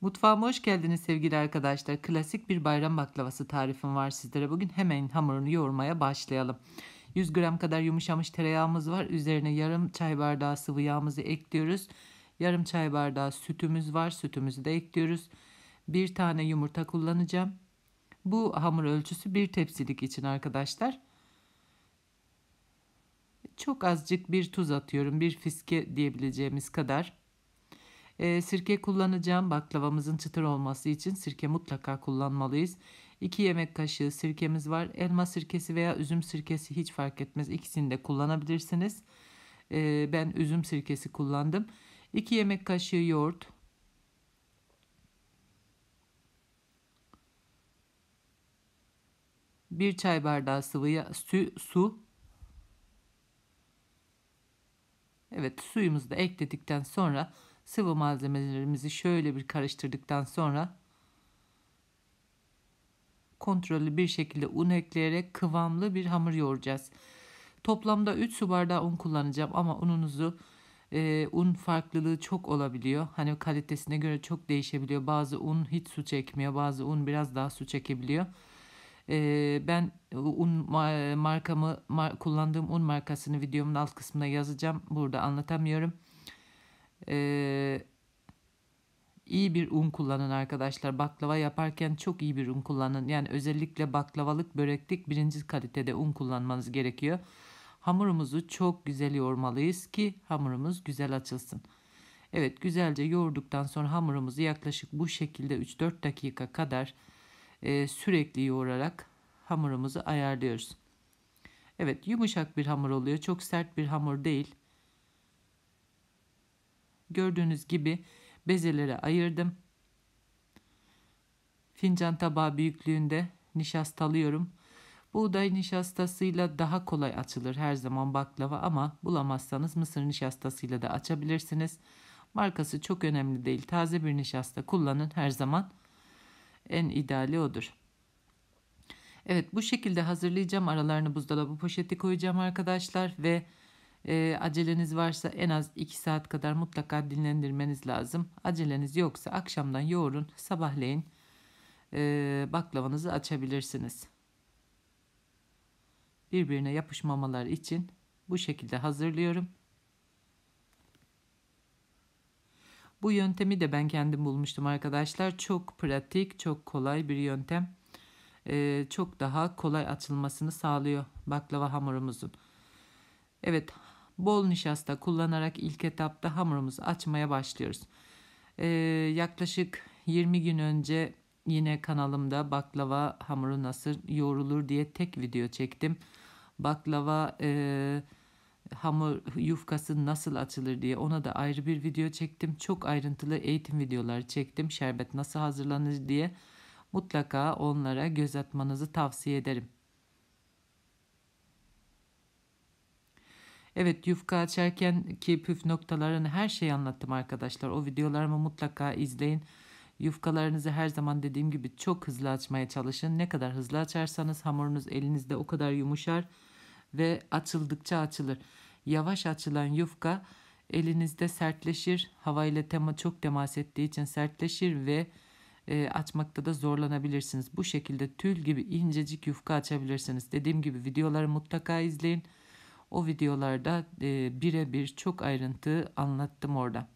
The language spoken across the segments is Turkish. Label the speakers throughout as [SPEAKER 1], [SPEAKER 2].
[SPEAKER 1] Mutfağıma hoş geldiniz sevgili arkadaşlar. Klasik bir bayram baklavası tarifim var sizlere. Bugün hemen hamurunu yoğurmaya başlayalım. 100 gram kadar yumuşamış tereyağımız var. Üzerine yarım çay bardağı sıvı yağımızı ekliyoruz. Yarım çay bardağı sütümüz var. Sütümüzü de ekliyoruz. Bir tane yumurta kullanacağım. Bu hamur ölçüsü bir tepsilik için arkadaşlar. Çok azıcık bir tuz atıyorum. Bir fiske diyebileceğimiz kadar. E, sirke kullanacağım. Baklavamızın çıtır olması için sirke mutlaka kullanmalıyız. 2 yemek kaşığı sirkemiz var. Elma sirkesi veya üzüm sirkesi hiç fark etmez. İkisini de kullanabilirsiniz. E, ben üzüm sirkesi kullandım. 2 yemek kaşığı yoğurt. Bir çay bardağı sıvı yağ, su, su. Evet suyumuzu da ekledikten sonra sıvı malzemelerimizi şöyle bir karıştırdıktan sonra kontrollü bir şekilde un ekleyerek kıvamlı bir hamur yoğuracağız. Toplamda 3 su bardağı un kullanacağım ama ununuzu e, un farklılığı çok olabiliyor. Hani kalitesine göre çok değişebiliyor. Bazı un hiç su çekmiyor. Bazı un biraz daha su çekebiliyor. E, ben un markamı mar, kullandığım un markasını videomun alt kısmına yazacağım. Burada anlatamıyorum. Ee, iyi bir un kullanın arkadaşlar. Baklava yaparken çok iyi bir un kullanın. Yani özellikle baklavalık, böreklik birinci kalitede un kullanmanız gerekiyor. Hamurumuzu çok güzel yoğurmalıyız ki hamurumuz güzel açılsın. Evet güzelce yoğurduktan sonra hamurumuzu yaklaşık bu şekilde 3-4 dakika kadar e, sürekli yoğurarak hamurumuzu ayarlıyoruz. Evet yumuşak bir hamur oluyor. Çok sert bir hamur değil. Gördüğünüz gibi bezelere ayırdım. Fincan tabağı büyüklüğünde nişastalıyorum. Buğday nişastasıyla daha kolay açılır her zaman baklava ama bulamazsanız mısır nişastasıyla da açabilirsiniz. Markası çok önemli değil. Taze bir nişasta kullanın her zaman. En ideali odur. Evet bu şekilde hazırlayacağım. Aralarını buzdolabı poşeti koyacağım arkadaşlar ve e, aceleniz varsa en az 2 saat kadar mutlaka dinlendirmeniz lazım. Aceleniz yoksa akşamdan yoğurun, sabahleyin e, baklavanızı açabilirsiniz. Birbirine yapışmamalar için bu şekilde hazırlıyorum. Bu yöntemi de ben kendim bulmuştum arkadaşlar. Çok pratik, çok kolay bir yöntem. Ee, çok daha kolay açılmasını sağlıyor baklava hamurumuzun. Evet bol nişasta kullanarak ilk etapta hamurumuzu açmaya başlıyoruz. Ee, yaklaşık 20 gün önce yine kanalımda baklava hamuru nasıl yoğrulur diye tek video çektim. Baklava e, hamur yufkası nasıl açılır diye ona da ayrı bir video çektim. Çok ayrıntılı eğitim videoları çektim. Şerbet nasıl hazırlanır diye mutlaka onlara göz atmanızı tavsiye ederim. Evet yufka açarken ki püf noktalarını hani her şeyi anlattım arkadaşlar. O videolarımı mutlaka izleyin. Yufkalarınızı her zaman dediğim gibi çok hızlı açmaya çalışın. Ne kadar hızlı açarsanız hamurunuz elinizde o kadar yumuşar ve açıldıkça açılır. Yavaş açılan yufka elinizde sertleşir. Hava ile tema çok temas ettiği için sertleşir ve e, açmakta da zorlanabilirsiniz. Bu şekilde tül gibi incecik yufka açabilirsiniz. Dediğim gibi videoları mutlaka izleyin. O videolarda e, birebir çok ayrıntı anlattım orada.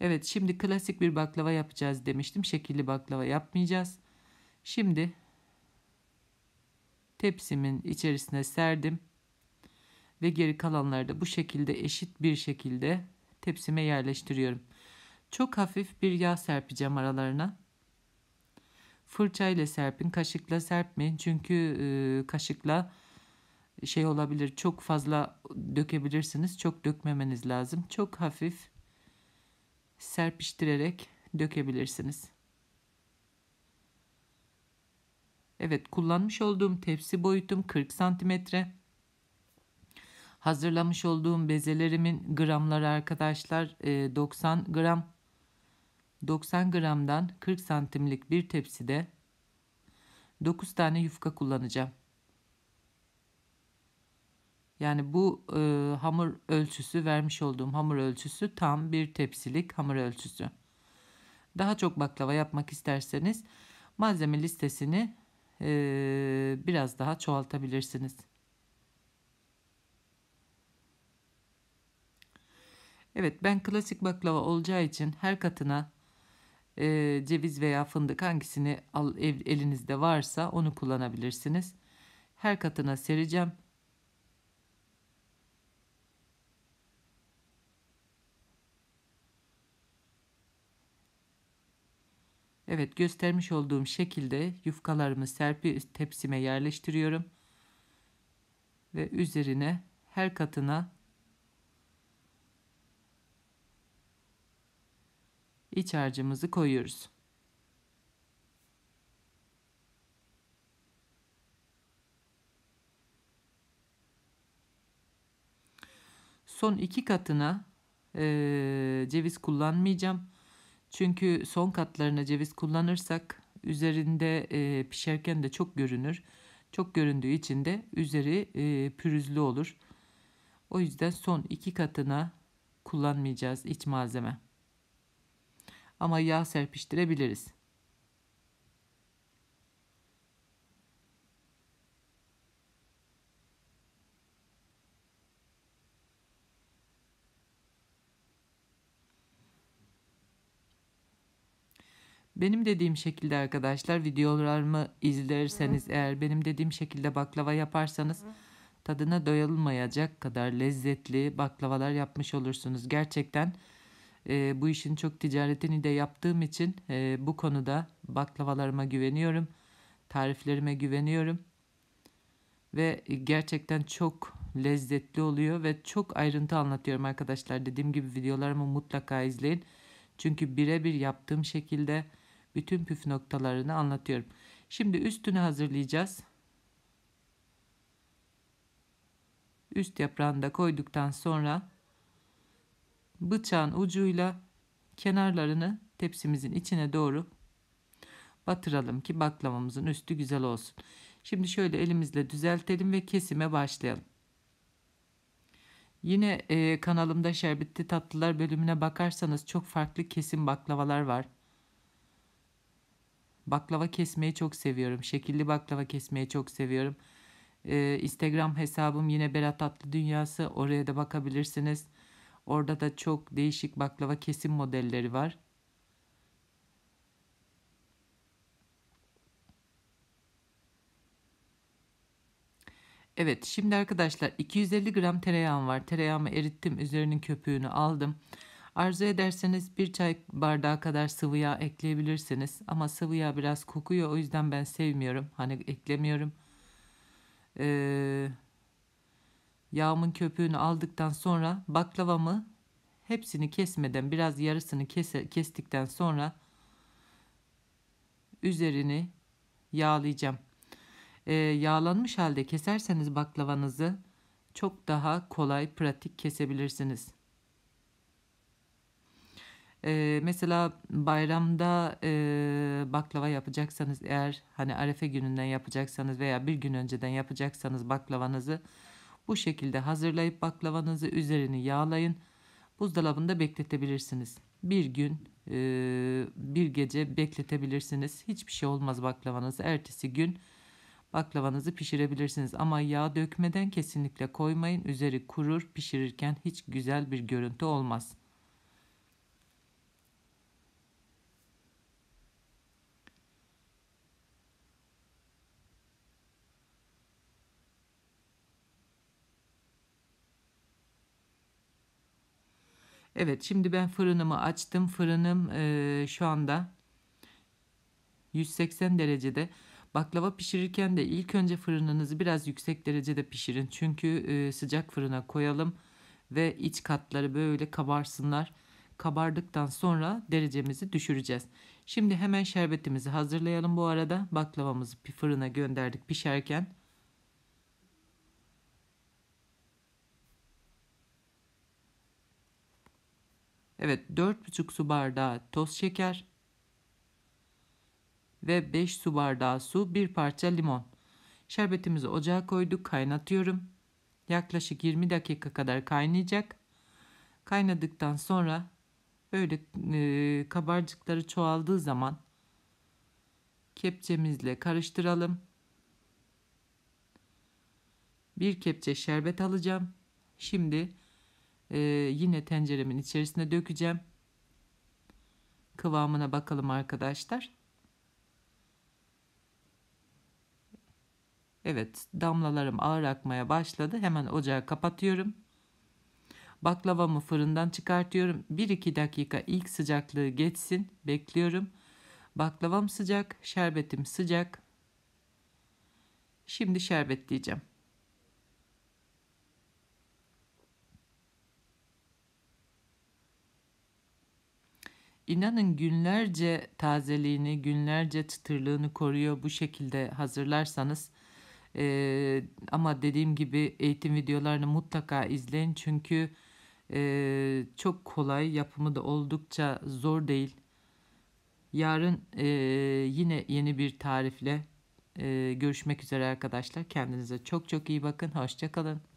[SPEAKER 1] Evet şimdi klasik bir baklava yapacağız demiştim. Şekilli baklava yapmayacağız. Şimdi tepsimin içerisine serdim. Ve geri kalanları da bu şekilde eşit bir şekilde tepsime yerleştiriyorum. Çok hafif bir yağ serpeceğim aralarına. Fırçayla serpin, kaşıkla serpmeyin. Çünkü e, kaşıkla şey olabilir. Çok fazla dökebilirsiniz. Çok dökmemeniz lazım. Çok hafif serpiştirerek dökebilirsiniz. Evet kullanmış olduğum tepsi boyutum 40 santimetre. Hazırlamış olduğum bezelerimin gramları arkadaşlar 90 e, gram. 90 gramdan 40 santimlik bir tepside 9 tane yufka kullanacağım. Yani bu e, hamur ölçüsü vermiş olduğum hamur ölçüsü tam bir tepsilik hamur ölçüsü. Daha çok baklava yapmak isterseniz malzeme listesini e, biraz daha çoğaltabilirsiniz. Evet ben klasik baklava olacağı için her katına e, ceviz veya fındık hangisini al, ev, elinizde varsa onu kullanabilirsiniz. Her katına sereceğim. Evet göstermiş olduğum şekilde yufkalarımı serpi tepsime yerleştiriyorum. Ve üzerine her katına iç harcımızı koyuyoruz. Son iki katına e, ceviz kullanmayacağım. Çünkü son katlarına ceviz kullanırsak üzerinde e, pişerken de çok görünür. Çok göründüğü için de üzeri e, pürüzlü olur. O yüzden son iki katına kullanmayacağız iç malzeme. Ama yağ serpiştirebiliriz. Benim dediğim şekilde arkadaşlar videolarımı izlerseniz eğer benim dediğim şekilde baklava yaparsanız tadına doyulmayacak kadar lezzetli baklavalar yapmış olursunuz. Gerçekten e, bu işin çok ticaretini de yaptığım için e, bu konuda baklavalarıma güveniyorum. Tariflerime güveniyorum. Ve gerçekten çok lezzetli oluyor ve çok ayrıntı anlatıyorum arkadaşlar. Dediğim gibi videolarımı mutlaka izleyin. Çünkü birebir yaptığım şekilde bütün püf noktalarını anlatıyorum. Şimdi üstünü hazırlayacağız. Üst yaprağını da koyduktan sonra bıçağın ucuyla kenarlarını tepsimizin içine doğru batıralım ki baklavamızın üstü güzel olsun. Şimdi şöyle elimizle düzeltelim ve kesime başlayalım. Yine e, kanalımda şerbetli tatlılar bölümüne bakarsanız çok farklı kesim baklavalar var. Baklava kesmeyi çok seviyorum. Şekilli baklava kesmeyi çok seviyorum. Ee, Instagram hesabım yine Berat Tatlı Dünyası. Oraya da bakabilirsiniz. Orada da çok değişik baklava kesim modelleri var. Evet şimdi arkadaşlar 250 gram tereyağım var. Tereyağımı erittim üzerinin köpüğünü aldım. Arzu ederseniz bir çay bardağı kadar sıvı yağ ekleyebilirsiniz. Ama sıvı yağ biraz kokuyor o yüzden ben sevmiyorum. Hani eklemiyorum. Ee, yağımın köpüğünü aldıktan sonra baklavamı hepsini kesmeden biraz yarısını kese, kestikten sonra üzerini yağlayacağım. Ee, yağlanmış halde keserseniz baklavanızı çok daha kolay pratik kesebilirsiniz. Ee, mesela bayramda e, baklava yapacaksanız eğer hani arefe gününden yapacaksanız veya bir gün önceden yapacaksanız baklavanızı bu şekilde hazırlayıp baklavanızı üzerini yağlayın. Buzdolabında bekletebilirsiniz. Bir gün e, bir gece bekletebilirsiniz. Hiçbir şey olmaz baklavanızı. Ertesi gün baklavanızı pişirebilirsiniz. Ama yağ dökmeden kesinlikle koymayın. Üzeri kurur pişirirken hiç güzel bir görüntü olmaz.'' Evet şimdi ben fırınımı açtım. Fırınım e, şu anda 180 derecede. Baklava pişirirken de ilk önce fırınınızı biraz yüksek derecede pişirin. Çünkü e, sıcak fırına koyalım ve iç katları böyle kabarsınlar. Kabardıktan sonra derecemizi düşüreceğiz. Şimdi hemen şerbetimizi hazırlayalım bu arada. Baklavamızı fırına gönderdik pişerken. Evet 4,5 su bardağı toz şeker ve 5 su bardağı su bir parça limon. Şerbetimizi ocağa koyduk kaynatıyorum. Yaklaşık 20 dakika kadar kaynayacak. Kaynadıktan sonra böyle e, kabarcıkları çoğaldığı zaman kepçemizle karıştıralım. Bir kepçe şerbet alacağım. Şimdi e, yine tenceremin içerisine dökeceğim. Kıvamına bakalım arkadaşlar. Evet damlalarım ağır akmaya başladı. Hemen ocağı kapatıyorum. Baklavamı fırından çıkartıyorum. 1-2 dakika ilk sıcaklığı geçsin. Bekliyorum. Baklavam sıcak, şerbetim sıcak. Şimdi şerbetleyeceğim. İnanın günlerce tazeliğini, günlerce çıtırlığını koruyor bu şekilde hazırlarsanız. Ee, ama dediğim gibi eğitim videolarını mutlaka izleyin çünkü e, çok kolay yapımı da oldukça zor değil. Yarın e, yine yeni bir tarifle e, görüşmek üzere arkadaşlar. Kendinize çok çok iyi bakın. Hoşçakalın.